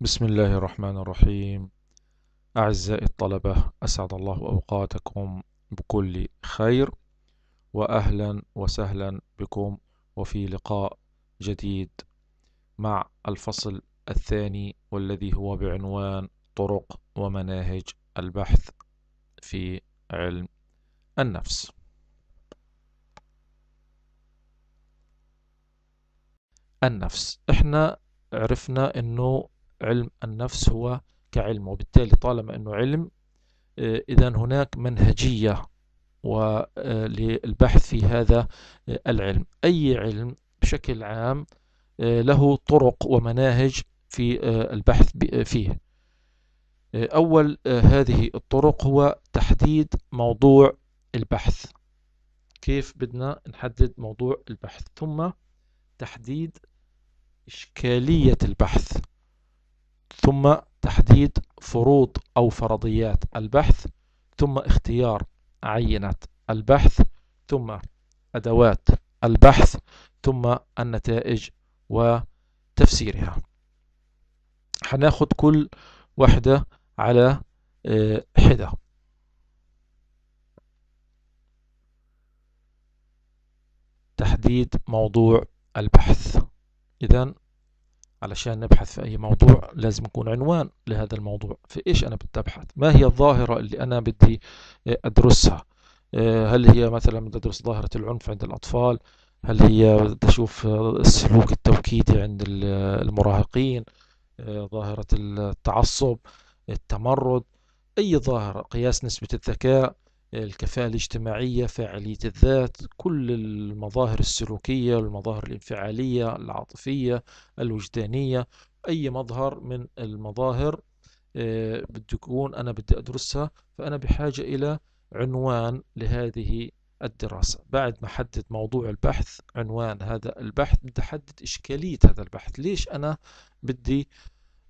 بسم الله الرحمن الرحيم أعزائي الطلبة أسعد الله أوقاتكم بكل خير وأهلا وسهلا بكم وفي لقاء جديد مع الفصل الثاني والذي هو بعنوان طرق ومناهج البحث في علم النفس النفس احنا عرفنا انه علم النفس هو كعلم وبالتالي طالما أنه علم آه، إذا هناك منهجية آه، للبحث في هذا آه، العلم أي علم بشكل عام له طرق ومناهج في البحث فيه أول هذه الطرق هو تحديد موضوع البحث كيف بدنا نحدد موضوع البحث ثم تحديد إشكالية البحث ثم تحديد فروض أو فرضيات البحث ثم اختيار عينة البحث ثم أدوات البحث ثم النتائج وتفسيرها هناخذ كل واحدة على آه، حدة تحديد موضوع البحث إذا علشان نبحث في أي موضوع لازم يكون عنوان لهذا الموضوع في إيش أنا بدي أبحث ما هي الظاهرة اللي أنا بدي آه، أدرسها آه، هل هي مثلا بدي أدرس ظاهرة العنف عند الأطفال هل هي بدي أشوف آه، السلوك التوكيدي عند المراهقين ظاهرة التعصب التمرد أي ظاهرة قياس نسبة الذكاء الكفاءة الاجتماعية فاعلية الذات كل المظاهر السلوكية المظاهر الانفعالية العاطفية الوجدانية أي مظهر من المظاهر آه، بده يكون أنا بدي أدرسها فأنا بحاجة إلى عنوان لهذه الدراسة بعد ما حدد موضوع البحث عنوان هذا البحث بدي أحدد إشكالية هذا البحث ليش أنا بدي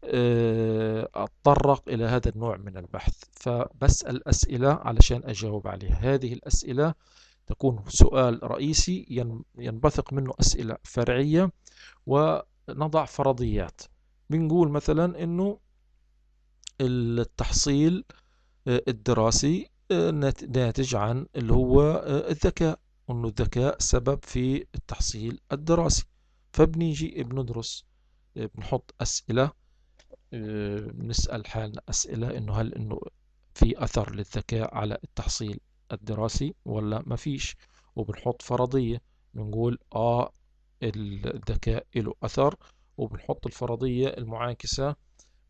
آه، أتطرق إلى هذا النوع من البحث فبسأل أسئلة علشان أجاوب عليها هذه الأسئلة تكون سؤال رئيسي ينبثق منه أسئلة فرعية ونضع فرضيات بنقول مثلا أنه التحصيل آه، الدراسي آه، ناتج عن اللي هو الذكاء أنه الذكاء سبب في التحصيل الدراسي فبنيجي بندرس بنحط أسئلة آه، نسأل حالنا أسئلة إنه هل إنه في أثر للذكاء على التحصيل الدراسي ولا ما فيش وبنحط فرضية بنقول آه الذكاء له أثر وبنحط الفرضية المعاكسة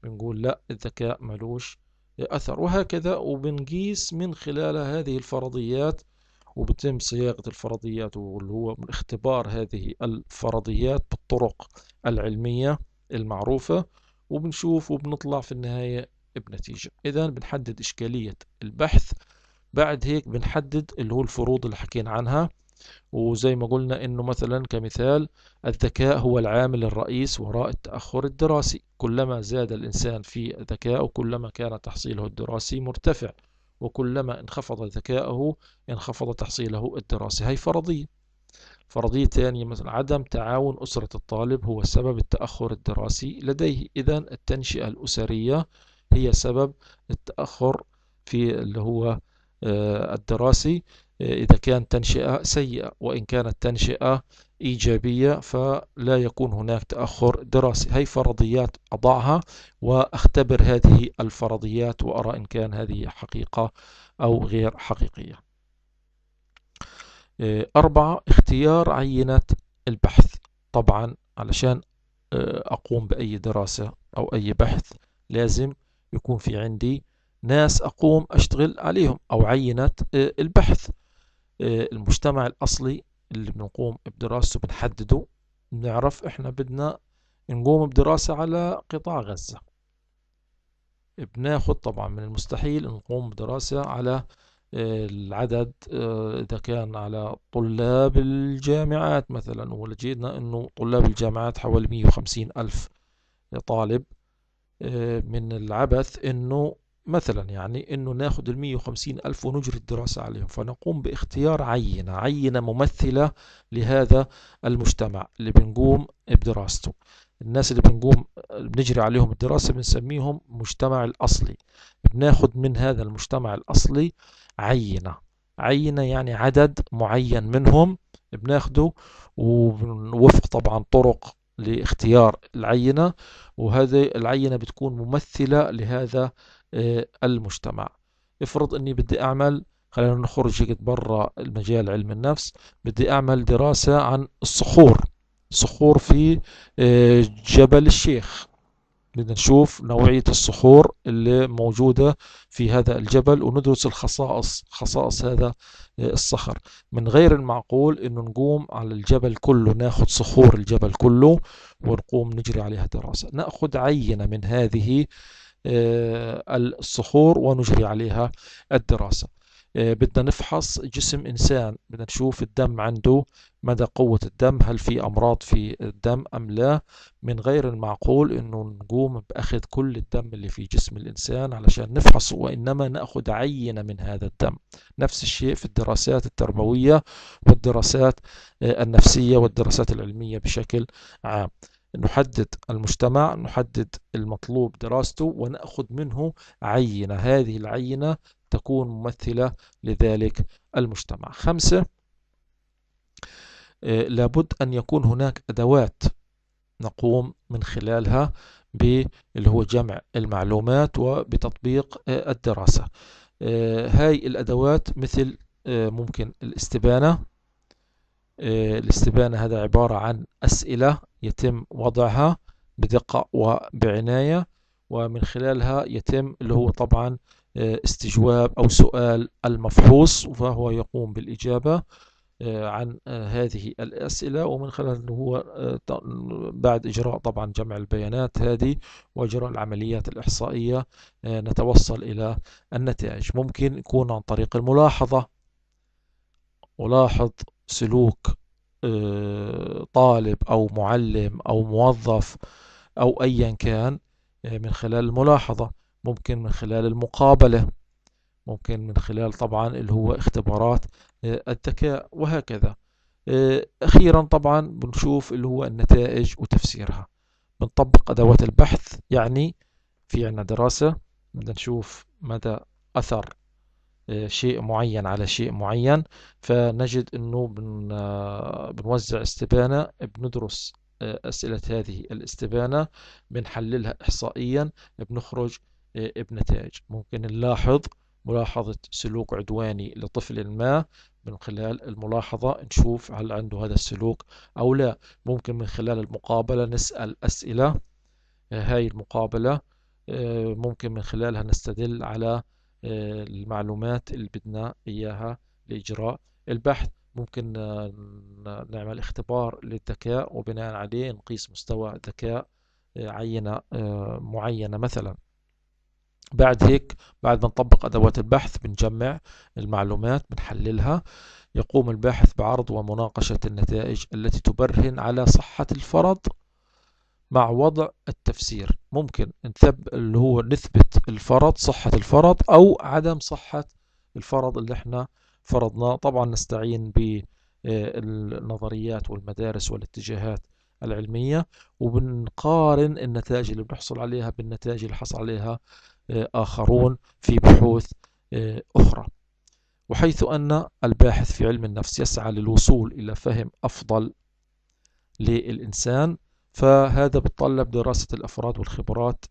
بنقول لا الذكاء ملوش أثر وهكذا وبنقيس من خلال هذه الفرضيات وبتم صياغة الفرضيات واللي هو اختبار هذه الفرضيات بالطرق العلمية المعروفة وبنشوف وبنطلع في النهاية بنتيجة إذا بنحدد إشكالية البحث بعد هيك بنحدد اللي هو الفروض اللي حكينا عنها وزي ما قلنا انه مثلا كمثال الذكاء هو العامل الرئيس وراء التأخر الدراسي كلما زاد الإنسان في ذكائه كلما كان تحصيله الدراسي مرتفع وكلما انخفض ذكاؤه انخفض تحصيله الدراسي هي فرضية فرضية ثانية مثلا عدم تعاون أسرة الطالب هو سبب التأخر الدراسي لديه إذا التنشئة الأسرية هي سبب التأخر في اللي هو آه، الدراسي آه، إذا كان تنشئة سيئة وإن كانت تنشئة إيجابية فلا يكون هناك تأخر دراسي هي فرضيات أضعها وأختبر هذه الفرضيات وأرى إن كان هذه حقيقة أو غير حقيقية آه، أربعة اختيار عينة البحث طبعا علشان آه، أقوم بأي دراسة أو أي بحث لازم يكون في عندي ناس أقوم أشتغل عليهم أو عينة آه، البحث المجتمع الأصلي اللي بنقوم بدراسته بنحدده بنعرف إحنا بدنا نقوم بدراسة على قطاع غزة بناخد طبعا من المستحيل نقوم بدراسة على العدد آه، إذا كان على طلاب الجامعات مثلا ولجينا أنه طلاب الجامعات حوالي 150 ألف طالب آه، من العبث أنه مثلا يعني أنه ناخد ال 150 ألف ونجري الدراسة عليهم فنقوم باختيار عينة عينة ممثلة لهذا المجتمع اللي بنقوم بدراسته الناس اللي بنقوم بنجري عليهم الدراسة بنسميهم مجتمع الأصلي بناخد من هذا المجتمع الأصلي عينة عينة يعني عدد معين منهم بناخده ووفق طبعا طرق لاختيار العينة وهذه العينة بتكون ممثلة لهذا آه، المجتمع افرض اني بدي اعمل خلينا نخرج هيك برا المجال علم النفس بدي اعمل دراسة عن الصخور صخور في آه، جبل الشيخ بدنا نشوف نوعية الصخور اللي موجودة في هذا الجبل وندرس الخصائص خصائص هذا آه، الصخر من غير المعقول انه نقوم على الجبل كله ناخذ صخور الجبل كله ونقوم نجري عليها دراسة نأخذ عينة من هذه آه، الصخور ونجري عليها الدراسة آه، بدنا نفحص جسم إنسان بدنا نشوف الدم عنده مدى قوة الدم هل في أمراض في الدم أم لا من غير المعقول أنه نقوم بأخذ كل الدم اللي في جسم الإنسان علشان نفحصه وإنما نأخذ عينة من هذا الدم نفس الشيء في الدراسات التربوية والدراسات آه، النفسية والدراسات العلمية بشكل عام نحدد المجتمع نحدد المطلوب دراسته ونأخذ منه عينة هذه العينة تكون ممثلة لذلك المجتمع خمسة آه، لابد أن يكون هناك أدوات نقوم من خلالها اللي هو جمع المعلومات وبتطبيق آه، الدراسة آه، هاي الأدوات مثل ممكن الاستبانة الاستبانة هذا عبارة عن أسئلة يتم وضعها بدقة وبعناية ومن خلالها يتم اللي هو طبعا آه، استجواب أو سؤال المفحوص فهو يقوم بالإجابة آه، عن آه، هذه الأسئلة ومن خلال أنه هو بعد إجراء طبعا جمع البيانات هذه وإجراء العمليات الإحصائية نتوصل إلى النتائج ممكن يكون عن طريق الملاحظة ألاحظ سلوك طالب أو معلم أو موظف أو أيا كان من خلال الملاحظة ممكن من خلال المقابلة ممكن من خلال طبعا اللي هو اختبارات آه، الذكاء وهكذا آه، أخيرا طبعا بنشوف اللي هو النتائج وتفسيرها بنطبق أدوات البحث يعني في عنا دراسة بدنا نشوف مدى أثر آه، شيء معين على شيء معين فنجد انه بن بنوزع استبانة بندرس أسئلة هذه الاستبانة بنحللها إحصائيا بنخرج بنتائج ممكن نلاحظ ملاحظة سلوك عدواني لطفل ما من خلال الملاحظة نشوف هل عنده هذا السلوك أو لا ممكن من خلال المقابلة نسأل أسئلة آه، هاي المقابلة آه، ممكن من خلالها نستدل على آه، المعلومات اللي بدنا إياها لإجراء البحث ممكن نعمل اختبار للذكاء وبناء عليه نقيس مستوى ذكاء عينة معينة مثلاً بعد هيك بعد ما نطبق أدوات البحث بنجمع المعلومات بنحللها يقوم الباحث بعرض ومناقشة النتائج التي تبرهن على صحة الفرض مع وضع التفسير ممكن نثب اللي هو نثبت الفرض صحة الفرض أو عدم صحة الفرض اللي احنا فرضناه طبعا نستعين بالنظريات آه، والمدارس والاتجاهات العلمية وبنقارن النتائج اللي بنحصل عليها بالنتائج اللي حصل عليها آه، آخرون في بحوث آه، أخرى وحيث أن الباحث في علم النفس يسعى للوصول إلى فهم أفضل للإنسان فهذا بتطلب دراسة الأفراد والخبرات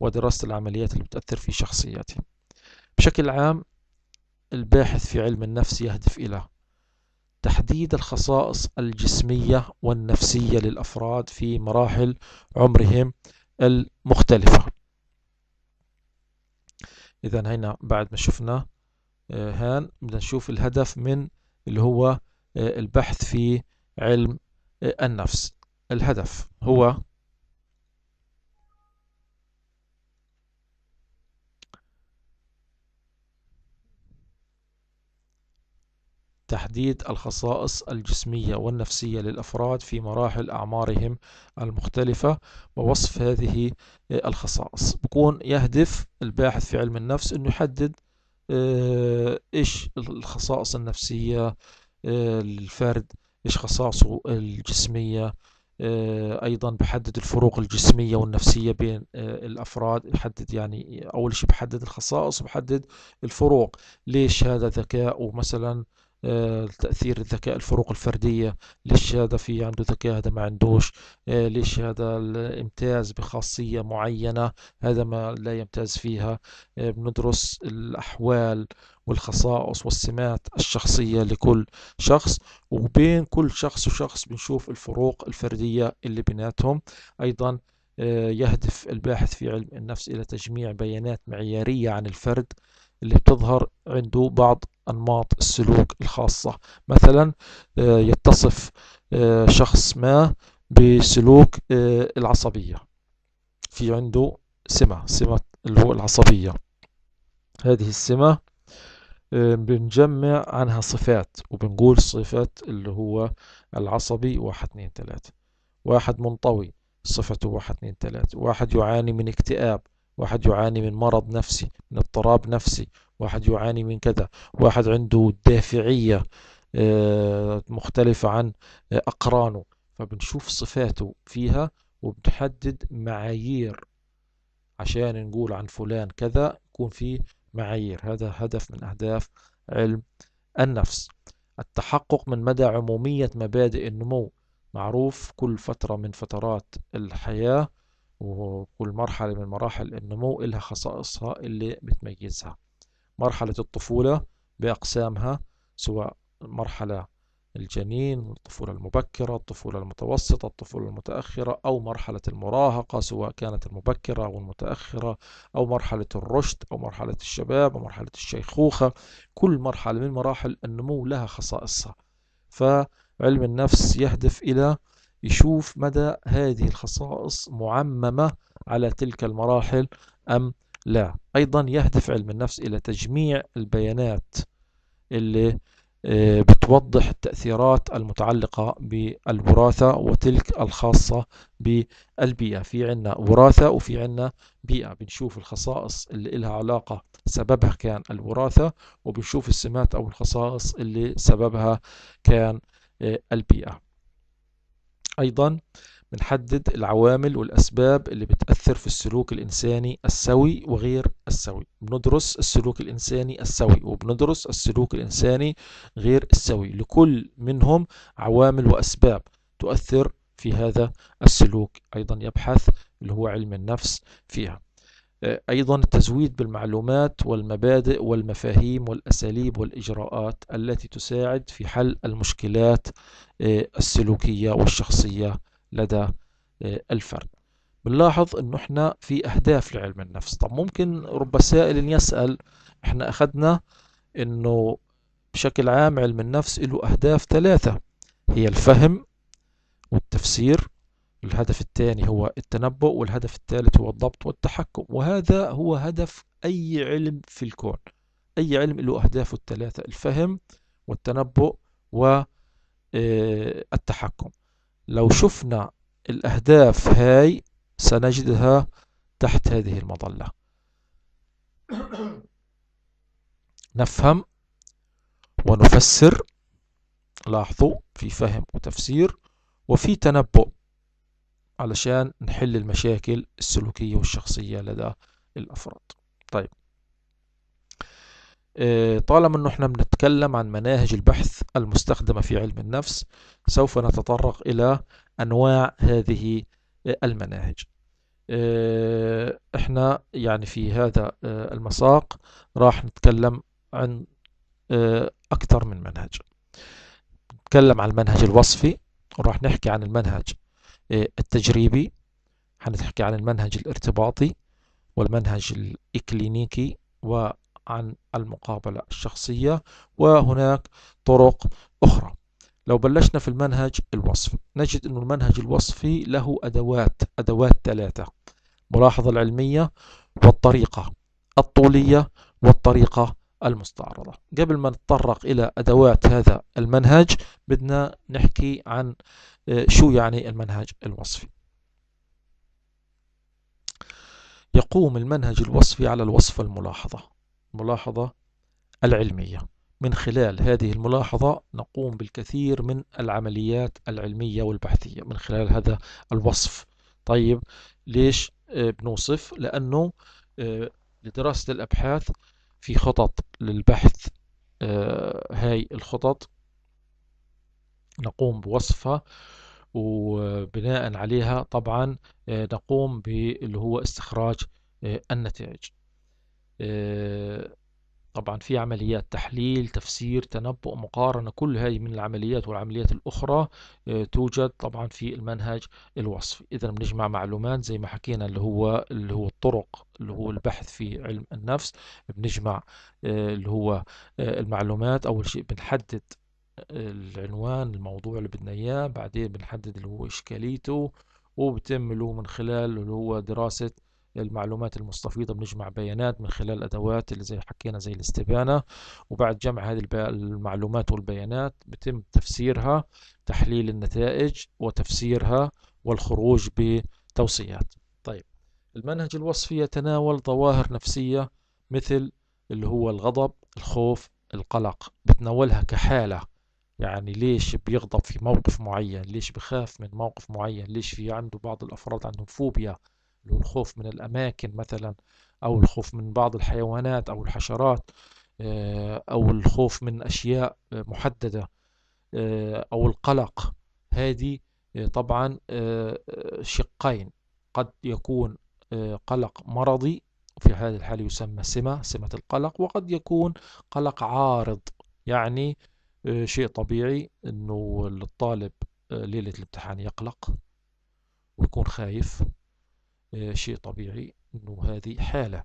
ودراسة العمليات اللي بتأثر في شخصياتهم بشكل عام الباحث في علم النفس يهدف إلى تحديد الخصائص الجسمية والنفسية للأفراد في مراحل عمرهم المختلفة إذا هنا بعد ما شفنا آه، هان بدنا نشوف الهدف من اللي هو آه، البحث في علم آه، النفس الهدف هو تحديد الخصائص الجسمية والنفسية للأفراد في مراحل أعمارهم المختلفة ووصف هذه الخصائص بكون يهدف الباحث في علم النفس أنه يحدد آه، إيش الخصائص النفسية للفرد آه، إيش خصائصه الجسمية آه، ايضا بحدد الفروق الجسميه والنفسيه بين الافراد بحدد يعني اول شيء بحدد الخصائص وبحدد الفروق ليش هذا ذكاء ومثلا آه، تأثير الذكاء الفروق الفردية ليش هذا في عنده ذكاء هذا ما عندوش آه، ليش هذا الامتاز بخاصية معينة هذا ما لا يمتاز فيها آه، بندرس الأحوال والخصائص والسمات الشخصية لكل شخص وبين كل شخص وشخص بنشوف الفروق الفردية اللي بيناتهم أيضا يهدف الباحث في علم النفس إلى تجميع بيانات معيارية عن الفرد اللي بتظهر عنده بعض أنماط السلوك الخاصة مثلا آه، يتصف آه، شخص ما بسلوك آه، العصبية في عنده سمة سمة اللي هو العصبية هذه السمة بنجمع عنها صفات وبنقول صفة اللي هو العصبي واحد اثنين ثلاثة واحد منطوي صفته واحد اثنين ثلاثة واحد يعاني من اكتئاب واحد يعاني من مرض نفسي من اضطراب نفسي واحد يعاني من كذا واحد عنده دافعية آه، مختلفة عن آه، أقرانه فبنشوف صفاته فيها وبنحدد معايير عشان نقول عن فلان كذا يكون في معايير هذا هدف من أهداف علم النفس التحقق من مدى عمومية مبادئ النمو معروف كل فترة من فترات الحياة وكل مرحلة من مراحل النمو إلها خصائصها اللي بتميزها مرحلة الطفولة بأقسامها سواء مرحلة الجنين الطفولة المبكرة الطفولة المتوسطة الطفولة المتأخرة أو مرحلة المراهقة سواء كانت المبكرة أو المتأخرة أو مرحلة الرشد أو مرحلة الشباب أو مرحلة الشيخوخة كل مرحلة من مراحل النمو لها خصائصها فعلم النفس يهدف إلى يشوف مدى هذه الخصائص معممة على تلك المراحل أم لا أيضا يهدف علم النفس إلى تجميع البيانات اللي آه، بتوضح التأثيرات المتعلقة بالوراثة وتلك الخاصة بالبيئة في عنا وراثة وفي عنا بيئة بنشوف الخصائص اللي إلها علاقة سببها كان الوراثة وبنشوف السمات أو الخصائص اللي سببها كان آه، البيئة أيضا بنحدد العوامل والأسباب اللي بتأثر في السلوك الإنساني السوي وغير السوي بندرس السلوك الإنساني السوي وبندرس السلوك الإنساني غير السوي لكل منهم عوامل وأسباب تؤثر في هذا السلوك أيضا يبحث اللي هو علم النفس فيها أيضا التزويد بالمعلومات والمبادئ والمفاهيم والأساليب والإجراءات التي تساعد في حل المشكلات آه، السلوكية والشخصية لدى آه، الفرد بنلاحظ أنه إحنا في أهداف لعلم النفس طب ممكن رب سائل يسأل إحنا أخذنا أنه بشكل عام علم النفس له أهداف ثلاثة هي الفهم والتفسير الهدف الثاني هو التنبؤ والهدف الثالث هو الضبط والتحكم وهذا هو هدف أي علم في الكون أي علم له أهدافه الثلاثة الفهم والتنبؤ والتحكم آه، لو شفنا الأهداف هاي سنجدها تحت هذه المظلة نفهم ونفسر لاحظوا في فهم وتفسير وفي تنبؤ علشان نحل المشاكل السلوكية والشخصية لدى الأفراد طيب آه، طالما أنه احنا بنتكلم عن مناهج البحث المستخدمة في علم النفس سوف نتطرق إلى أنواع هذه آه، المناهج آه، احنا يعني في هذا المساق راح نتكلم عن أكثر من منهج نتكلم عن المنهج الوصفي وراح نحكي عن المنهج إيه، التجريبي حنتحكي عن المنهج الارتباطي والمنهج الإكلينيكي وعن المقابلة الشخصية وهناك طرق أخرى لو بلشنا في المنهج الوصفي نجد أن المنهج الوصفي له أدوات أدوات ثلاثة ملاحظة العلمية والطريقة الطولية والطريقة المستعرضة قبل ما نتطرق إلى أدوات هذا المنهج بدنا نحكي عن آه، شو يعني المنهج الوصفي يقوم المنهج الوصفي على الوصف الملاحظة الملاحظة العلمية من خلال هذه الملاحظة نقوم بالكثير من العمليات العلمية والبحثية من خلال هذا الوصف طيب ليش آه، بنوصف لأنه آه، لدراسة الأبحاث في خطط للبحث آه، هاي الخطط نقوم بوصفها وبناء عليها طبعا آه، نقوم باللي هو استخراج آه، النتائج طبعا في عمليات تحليل تفسير تنبؤ مقارنة كل هذه من العمليات والعمليات الأخرى آه، توجد طبعا في المنهج الوصفي إذا بنجمع معلومات زي ما حكينا اللي هو اللي هو الطرق اللي هو البحث في علم النفس بنجمع آه، اللي هو آه، المعلومات أول شيء بنحدد العنوان الموضوع اللي بدنا إياه بعدين بنحدد اللي هو إشكاليته وبتم له من خلال اللي هو دراسة المعلومات المستفيضة بنجمع بيانات من خلال أدوات اللي زي حكينا زي الاستبانة وبعد جمع هذه المعلومات والبيانات بتم تفسيرها تحليل النتائج وتفسيرها والخروج بتوصيات طيب المنهج الوصفي يتناول ظواهر نفسية مثل اللي هو الغضب الخوف القلق بتناولها كحالة يعني ليش بيغضب في موقف معين ليش بخاف من موقف معين ليش في عنده بعض الأفراد عندهم فوبيا الخوف من الأماكن مثلا أو الخوف من بعض الحيوانات أو الحشرات آه، أو الخوف من أشياء محددة آه، أو القلق هذه آه، طبعا شقين قد يكون قلق مرضي في هذه الحالة يسمى سمة سمة القلق وقد يكون قلق عارض يعني شيء طبيعي أنه الطالب ليلة الامتحان يقلق ويكون خايف آه، شيء طبيعي انه هذه حالة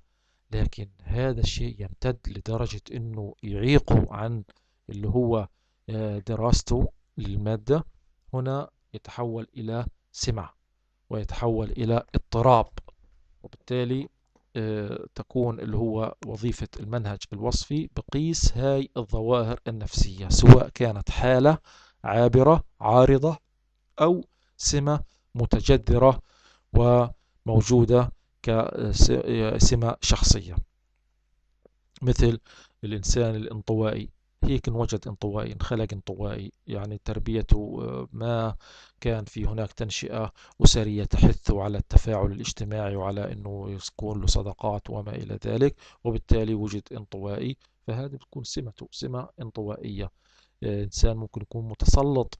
لكن هذا الشيء يمتد لدرجة انه يعيقه عن اللي هو آه، دراسته للمادة هنا يتحول الى سمع ويتحول الى اضطراب وبالتالي آه، تكون اللي هو وظيفة المنهج الوصفي بقيس هاي الظواهر النفسية سواء كانت حالة عابرة عارضة أو سمة متجذرة و موجودة كسمة شخصية مثل الإنسان الانطوائي هيك انوجد انطوائي انخلق انطوائي يعني تربيته آه، ما كان في هناك تنشئة أسرية تحث على التفاعل الاجتماعي وعلى أنه يكون له صداقات وما إلى ذلك وبالتالي وجد انطوائي فهذه بتكون سمته سمة انطوائية آه، إنسان ممكن يكون متسلط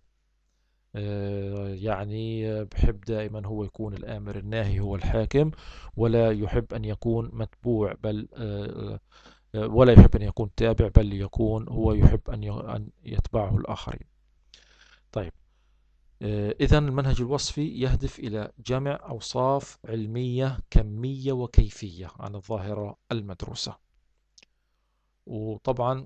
آه، يعني بحب دائما هو يكون الآمر الناهي هو الحاكم ولا يحب أن يكون متبوع بل آه، آه، ولا يحب أن يكون تابع بل يكون هو يحب أن يتبعه الآخرين طيب إذا المنهج الوصفي يهدف إلى جمع أوصاف علمية كمية وكيفية عن الظاهرة المدروسة وطبعا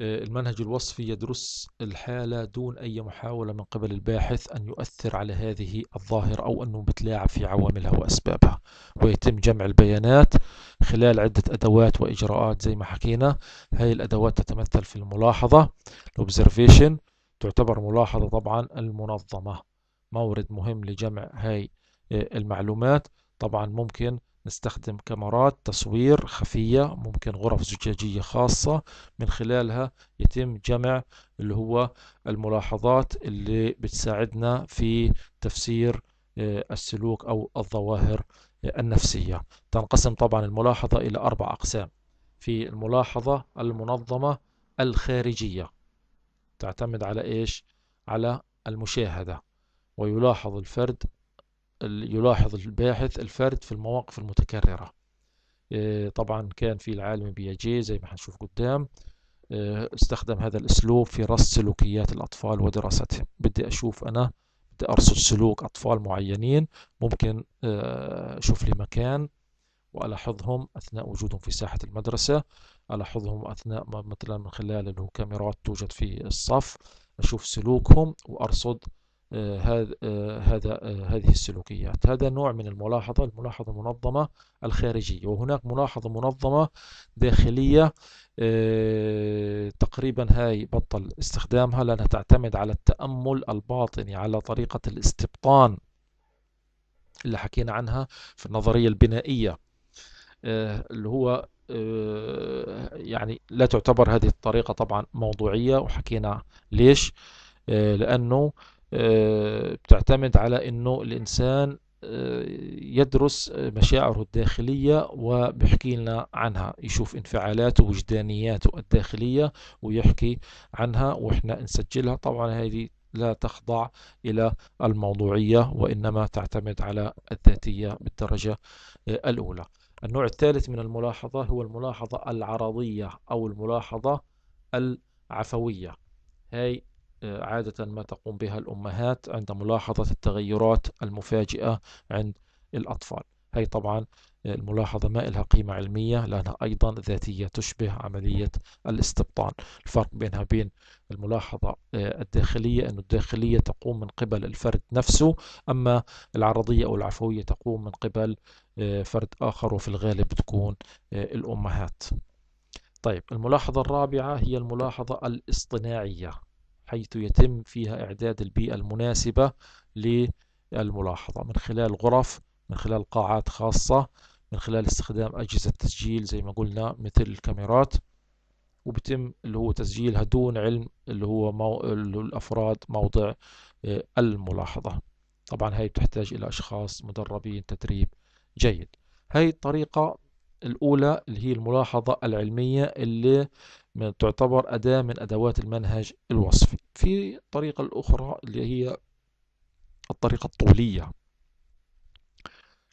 آه، المنهج الوصفي يدرس الحالة دون أي محاولة من قبل الباحث أن يؤثر على هذه الظاهرة أو أنه بتلاعب في عواملها وأسبابها ويتم جمع البيانات خلال عدة أدوات وإجراءات زي ما حكينا هذه الأدوات تتمثل في الملاحظة الأوبزرفيشن تعتبر ملاحظة طبعا المنظمة مورد مهم لجمع هاي آه، المعلومات طبعا ممكن نستخدم كاميرات تصوير خفية ممكن غرف زجاجية خاصة من خلالها يتم جمع اللي هو الملاحظات اللي بتساعدنا في تفسير آه، السلوك أو الظواهر آه، النفسية تنقسم طبعا الملاحظة إلى أربع أقسام في الملاحظة المنظمة الخارجية تعتمد على إيش؟ على المشاهدة ويلاحظ الفرد يلاحظ الباحث الفرد في المواقف المتكررة آه، طبعا كان في العالم بياجي زي ما هنشوف قدام آه، استخدم هذا الاسلوب في رصد سلوكيات الاطفال ودراستهم بدي اشوف انا بدي ارصد سلوك اطفال معينين ممكن آه، اشوف لي مكان والاحظهم اثناء وجودهم في ساحه المدرسه الاحظهم اثناء مثلا من خلال الكاميرات توجد في الصف اشوف سلوكهم وارصد آه، هذا آه، هذه السلوكيات هذا نوع من الملاحظة الملاحظة المنظمة الخارجية وهناك ملاحظة منظمة داخلية آه، تقريبا هاي بطل استخدامها لأنها تعتمد على التأمل الباطني على طريقة الاستبطان اللي حكينا عنها في النظرية البنائية اللي هو يعني لا تعتبر هذه الطريقة طبعا موضوعية وحكينا ليش لأنه بتعتمد على انه الانسان آه، يدرس مشاعره الداخلية وبيحكي لنا عنها يشوف انفعالاته وجدانياته الداخلية ويحكي عنها وإحنا نسجلها طبعا هذه لا تخضع إلى الموضوعية وإنما تعتمد على الذاتية بالدرجة آه، الأولى النوع الثالث من الملاحظة هو الملاحظة العرضية أو الملاحظة العفوية هاي عادة ما تقوم بها الأمهات عند ملاحظة التغيرات المفاجئة عند الأطفال هي طبعا الملاحظة ما إلها قيمة علمية لأنها أيضا ذاتية تشبه عملية الاستبطان الفرق بينها بين الملاحظة آه، الداخلية أن الداخلية تقوم من قبل الفرد نفسه أما العرضية أو العفوية تقوم من قبل آه، فرد آخر وفي الغالب تكون آه، الأمهات طيب الملاحظة الرابعة هي الملاحظة الاصطناعية حيث يتم فيها إعداد البيئة المناسبة للملاحظة من خلال غرف من خلال قاعات خاصة من خلال استخدام أجهزة تسجيل زي ما قلنا مثل الكاميرات وبتم اللي هو تسجيلها دون علم اللي هو مو... الأفراد موضع آه، الملاحظة طبعا هاي بتحتاج إلى أشخاص مدربين تدريب جيد هاي الطريقة الأولى اللي هي الملاحظة العلمية اللي من تعتبر أداة من أدوات المنهج الوصفي في الطريقة الأخرى اللي هي الطريقة الطولية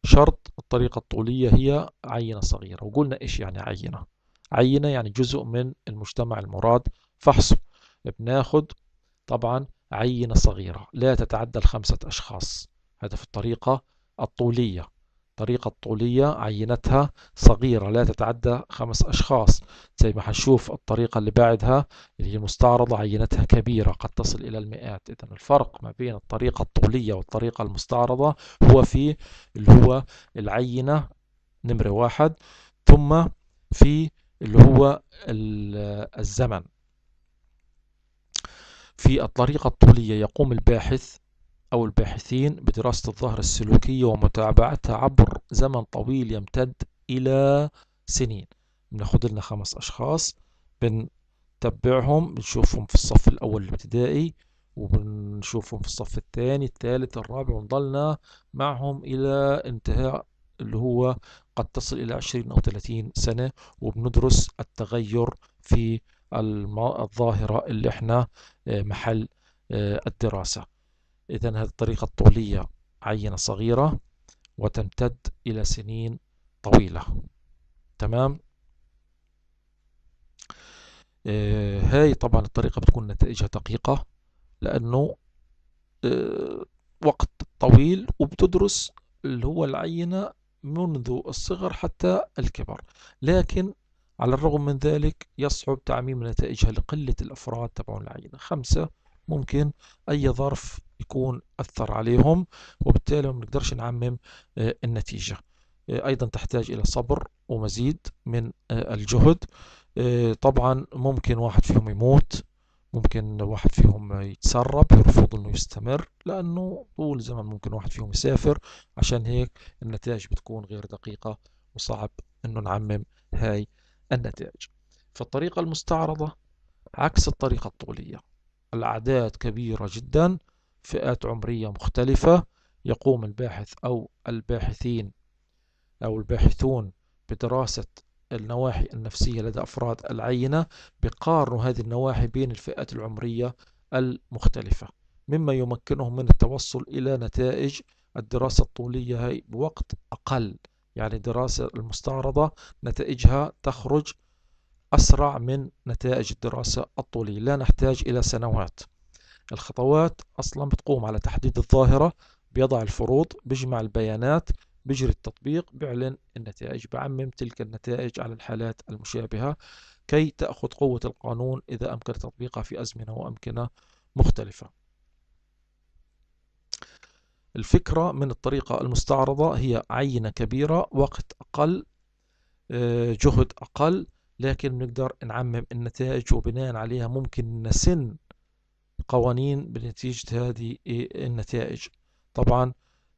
شرط الطريقة الطولية هي عينة صغيرة وقلنا إيش يعني عينة عينة يعني جزء من المجتمع المراد فحصه بناخد طبعا عينة صغيرة لا تتعدى الخمسة أشخاص هذا في الطريقة الطولية الطريقة الطولية عينتها صغيرة لا تتعدى خمس أشخاص زي ما حنشوف الطريقة اللي بعدها اللي هي المستعرضة عينتها كبيرة قد تصل إلى المئات إذا الفرق ما بين الطريقة الطولية والطريقة المستعرضة هو في اللي هو العينة نمرة واحد ثم في اللي هو الزمن في الطريقة الطولية يقوم الباحث أو الباحثين بدراسة الظاهرة السلوكية ومتابعتها عبر زمن طويل يمتد إلى سنين بناخذ لنا خمس أشخاص بنتبعهم بنشوفهم في الصف الأول الابتدائي وبنشوفهم في الصف الثاني الثالث الرابع ونضلنا معهم إلى انتهاء اللي هو قد تصل إلى 20 أو 30 سنة وبندرس التغير في الظاهرة اللي احنا آه، محل آه، الدراسة إذا هذه الطريقة الطولية عينة صغيرة وتمتد إلى سنين طويلة تمام آه هاي طبعا الطريقة بتكون نتائجها دقيقة لأنه آه وقت طويل وبتدرس اللي هو العينة منذ الصغر حتى الكبر لكن على الرغم من ذلك يصعب تعميم نتائجها لقلة الأفراد تبعون العينة خمسة ممكن اي ظرف يكون اثر عليهم وبالتالي ما بنقدرش نعمم آه، النتيجه آه، ايضا تحتاج الى صبر ومزيد من آه، الجهد طبعا ممكن واحد فيهم يموت ممكن واحد فيهم يتسرب يرفض انه يستمر لانه طول زمن ممكن واحد فيهم يسافر عشان هيك النتائج بتكون غير دقيقة وصعب انه نعمم هاي النتائج فالطريقة المستعرضة عكس الطريقة الطولية الأعداد كبيرة جدا فئات عمرية مختلفة يقوم الباحث أو الباحثين أو الباحثون بدراسة النواحي النفسية لدى أفراد العينة بقارن هذه النواحي بين الفئات العمرية المختلفة مما يمكنهم من التوصل إلى نتائج الدراسة الطولية بوقت أقل يعني دراسة المستعرضة نتائجها تخرج أسرع من نتائج الدراسة الطولية لا نحتاج إلى سنوات الخطوات أصلا بتقوم على تحديد الظاهرة بيضع الفروض بيجمع البيانات بيجري التطبيق بيعلن النتائج بعمم تلك النتائج على الحالات المشابهة كي تأخذ قوة القانون إذا أمكن تطبيقها في أزمنة وأمكنة مختلفة الفكرة من الطريقة المستعرضة هي عينة كبيرة وقت أقل آه، جهد أقل لكن بنقدر نعمم النتائج وبناء عليها ممكن نسن قوانين بنتيجة هذه النتائج طبعا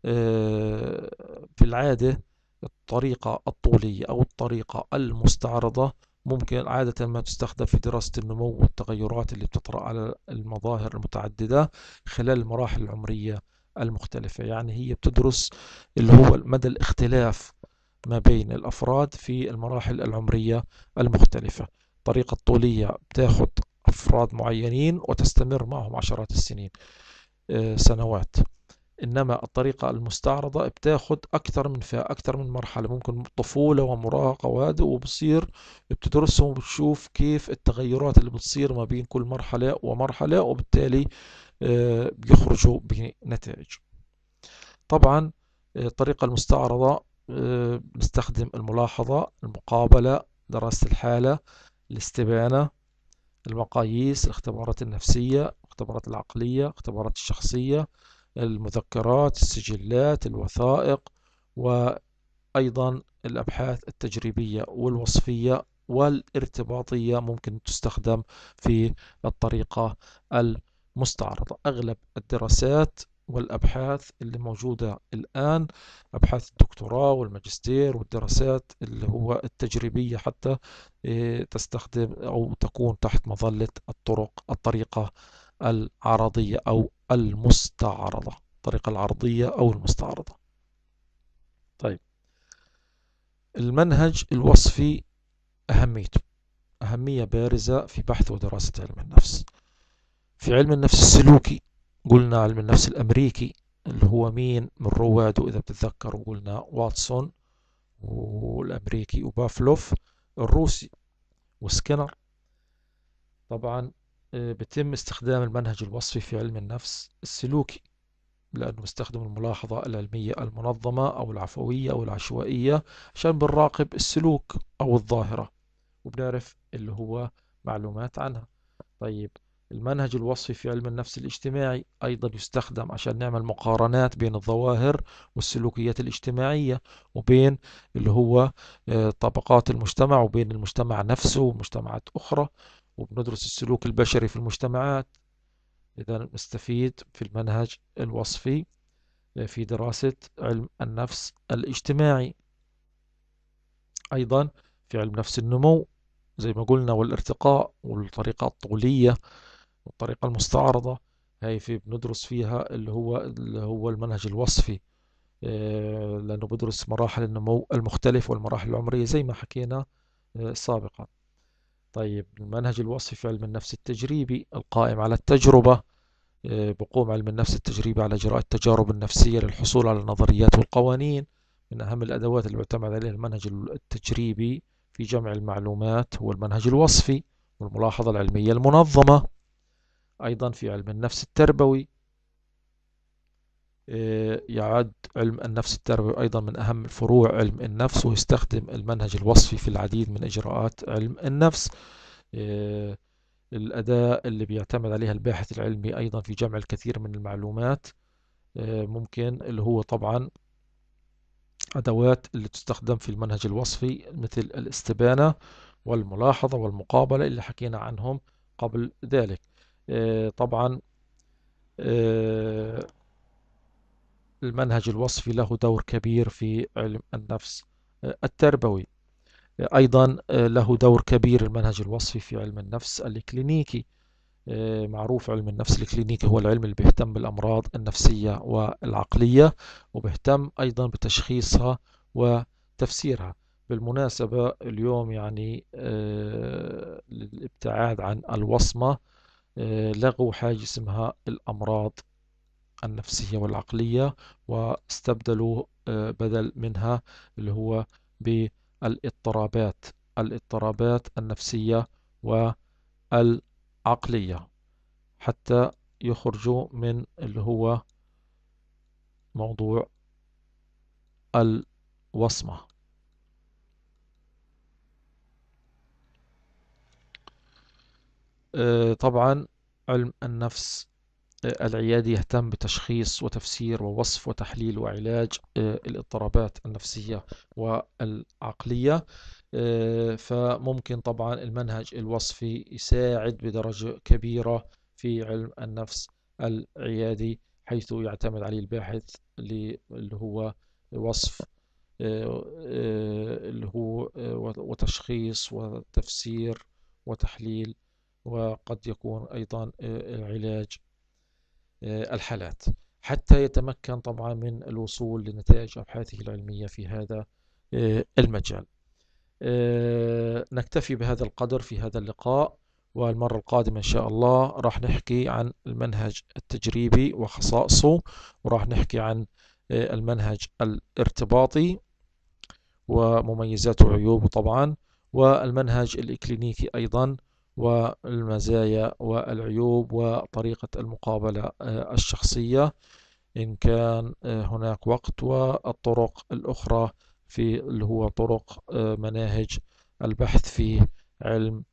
آه، في العادة الطريقة الطولية أو الطريقة المستعرضة ممكن عادة ما تستخدم في دراسة النمو والتغيرات اللي بتطرأ على المظاهر المتعددة خلال المراحل العمرية المختلفة يعني هي بتدرس اللي هو مدى الاختلاف ما بين الأفراد في المراحل العمرية المختلفة الطريقة الطولية بتاخد أفراد معينين وتستمر معهم عشرات السنين آه، سنوات إنما الطريقة المستعرضة بتاخد أكثر من فئة أكثر من مرحلة ممكن طفولة ومراهقة وهذا وبصير بتدرسهم وبتشوف كيف التغيرات اللي بتصير ما بين كل مرحلة ومرحلة وبالتالي آه، بيخرجوا بنتائج طبعا آه، الطريقة المستعرضة بنستخدم آه، الملاحظة المقابلة دراسة الحالة الاستبانة المقاييس الاختبارات النفسية الاختبارات العقلية الاختبارات الشخصية المذكرات السجلات الوثائق وأيضا الأبحاث التجريبية والوصفية والارتباطية ممكن تستخدم في الطريقة المستعرضة أغلب الدراسات والأبحاث اللي موجودة الآن أبحاث الدكتوراه والماجستير والدراسات اللي هو التجريبية حتى آه، تستخدم أو تكون تحت مظلة الطرق الطريقة العرضية أو المستعرضة الطريقة العرضية أو المستعرضة طيب المنهج الوصفي أهميته أهمية بارزة في بحث ودراسة علم النفس في علم النفس السلوكي قلنا علم النفس الأمريكي اللي هو مين من رواده إذا بتتذكروا قلنا واتسون والأمريكي وبافلوف الروسي وسكينر طبعا آه، بتم استخدام المنهج الوصفي في علم النفس السلوكي لأنه بستخدم الملاحظة العلمية المنظمة أو العفوية أو العشوائية عشان بنراقب السلوك أو الظاهرة وبنعرف اللي هو معلومات عنها طيب المنهج الوصفي في علم النفس الاجتماعي أيضا يستخدم عشان نعمل مقارنات بين الظواهر والسلوكيات الاجتماعية وبين اللي هو آه، طبقات المجتمع وبين المجتمع نفسه ومجتمعات أخرى وبندرس السلوك البشري في المجتمعات إذا نستفيد في المنهج الوصفي آه، في دراسة علم النفس الاجتماعي أيضا في علم نفس النمو زي ما قلنا والارتقاء والطريقة الطولية والطريقة المستعرضة هاي في بندرس فيها اللي هو اللي هو المنهج الوصفي آه، لأنه بدرس مراحل النمو المختلف والمراحل العمرية زي ما حكينا آه، سابقا طيب المنهج الوصفي في علم النفس التجريبي القائم على التجربة آه، بقوم علم النفس التجريبي على إجراء التجارب النفسية للحصول على النظريات والقوانين من أهم الأدوات اللي يعتمد عليها المنهج التجريبي في جمع المعلومات هو المنهج الوصفي والملاحظة العلمية المنظمة أيضا في علم النفس التربوي آه، يعد علم النفس التربوي أيضا من أهم فروع علم النفس ويستخدم المنهج الوصفي في العديد من إجراءات علم النفس آه، الأداة اللي بيعتمد عليها الباحث العلمي أيضا في جمع الكثير من المعلومات آه، ممكن اللي هو طبعا أدوات اللي تستخدم في المنهج الوصفي مثل الاستبانة والملاحظة والمقابلة اللي حكينا عنهم قبل ذلك آه، طبعا آه، المنهج الوصفي له دور كبير في علم النفس آه، التربوي أيضا له دور كبير المنهج الوصفي في علم النفس الكلينيكي معروف علم النفس الكلينيكي هو العلم اللي بيهتم بالأمراض النفسية والعقلية وبيهتم أيضا بتشخيصها وتفسيرها بالمناسبة اليوم يعني للابتعاد عن الوصمة آه، لغوا حاجة اسمها الأمراض النفسية والعقلية واستبدلوا آه، بدل منها اللي هو بالاضطرابات الاضطرابات النفسية والعقلية حتى يخرجوا من اللي هو موضوع الوصمة آه، طبعا علم النفس آه، العيادي يهتم بتشخيص وتفسير ووصف وتحليل وعلاج آه، الاضطرابات النفسية والعقلية فممكن طبعا المنهج الوصفي يساعد بدرجة كبيرة في علم النفس العيادي حيث يعتمد عليه الباحث اللي هو وصف اللي هو وتشخيص وتفسير وتحليل وقد يكون أيضا آه، علاج آه، الحالات حتى يتمكن طبعا من الوصول لنتائج أبحاثه العلمية في هذا آه، المجال نكتفي بهذا القدر في هذا اللقاء والمرة القادمة إن شاء الله راح نحكي عن المنهج التجريبي وخصائصه وراح نحكي عن المنهج الارتباطي ومميزاته وعيوبه طبعا والمنهج الإكلينيكي أيضا والمزايا والعيوب وطريقة المقابلة آه، الشخصية إن كان آه، هناك وقت والطرق الأخرى في اللي هو طرق آه، مناهج البحث في علم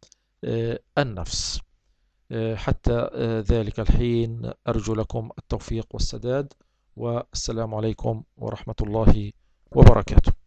النفس حتى ذلك الحين أرجو لكم التوفيق والسداد والسلام عليكم ورحمة الله وبركاته